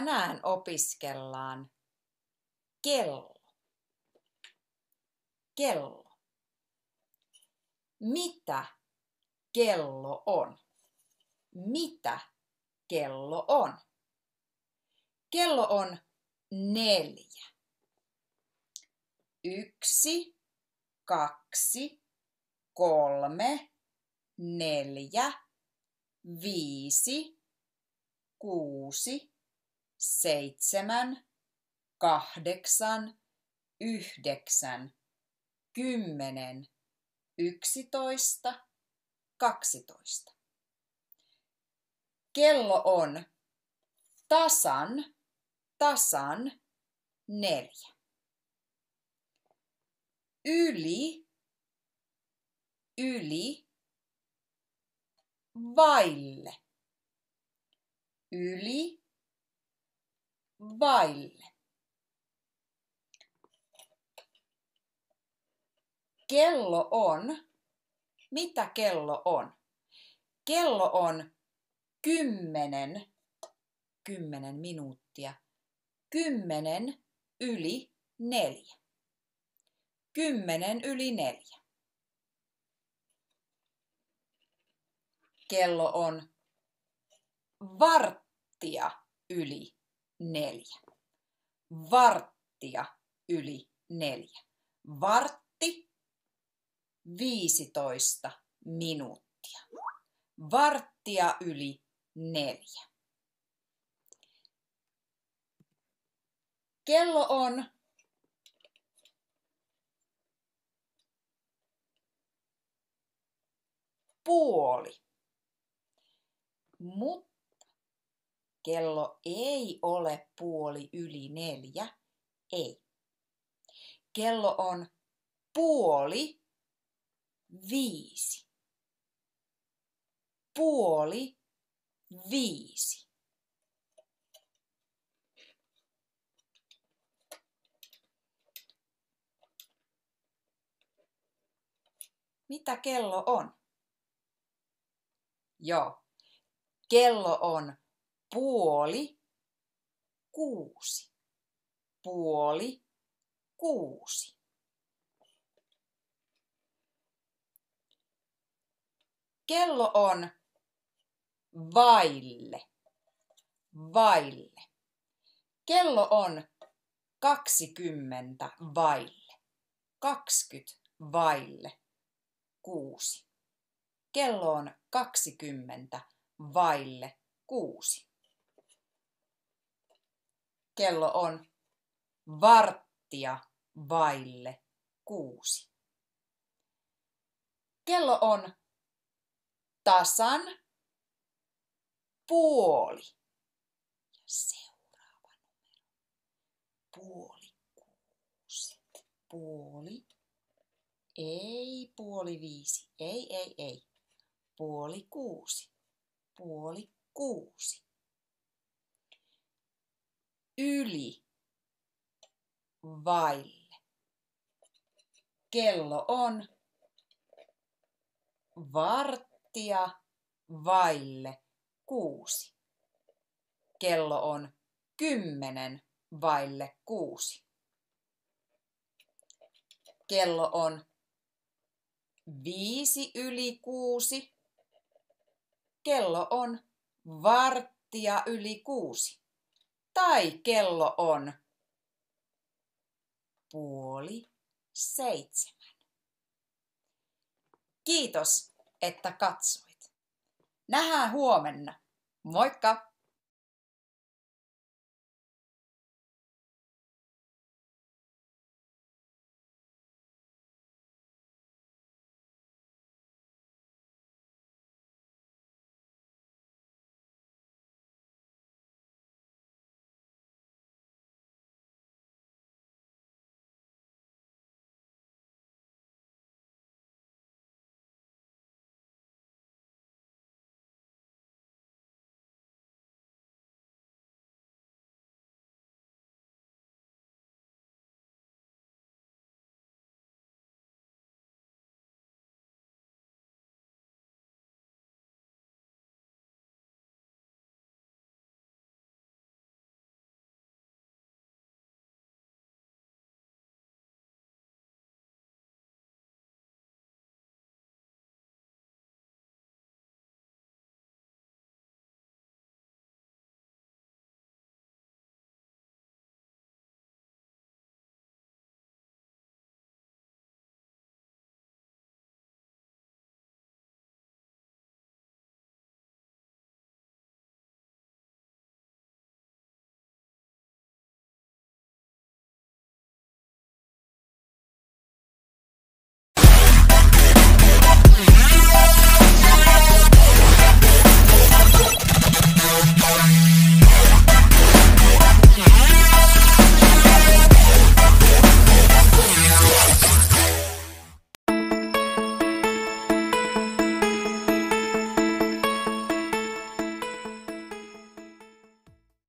Tänään opiskellaan kello. Kello. Mitä kello on? Mitä kello on? Kello on neljä. Yksi, kaksi, kolme, neljä, viisi, kuusi, seitsemän, kahdeksan, yhdeksän, kymmenen, yksitoista, kaksitoista. Kello on tasan, tasan neljä. Yli, yli, vaille. Yli, vaille. Kello on. Mitä kello on? Kello on kymmenen, kymmenen minuuttia, kymmenen yli neljä. Kymmenen yli neljä. Kello on varttia yli neljä. Varttia yli neljä. Vartti 15 minuuttia. Varttia yli neljä. Kello on puoli. Mutta Kello ei ole puoli yli neljä. Ei. Kello on puoli viisi. Puoli viisi. Mitä kello on? Joo. Kello on puoli, kuusi, puoli, kuusi. Kello on vaille, vaille. Kello on 20 vaille, 20 vaille, kuusi. Kello on 20 vaille, kuusi kello on varttia vaille kuusi. Kello on tasan puoli. Ja seuraava numero. Puoli kuusi. Puoli. Ei puoli viisi. Ei, ei, ei. Puoli kuusi. Puoli kuusi yli, vaille. Kello on varttia vaille kuusi. Kello on kymmenen vaille kuusi. Kello on viisi yli kuusi. Kello on varttia yli kuusi tai kello on puoli seitsemän. Kiitos, että katsoit. Nähdään huomenna. Moikka!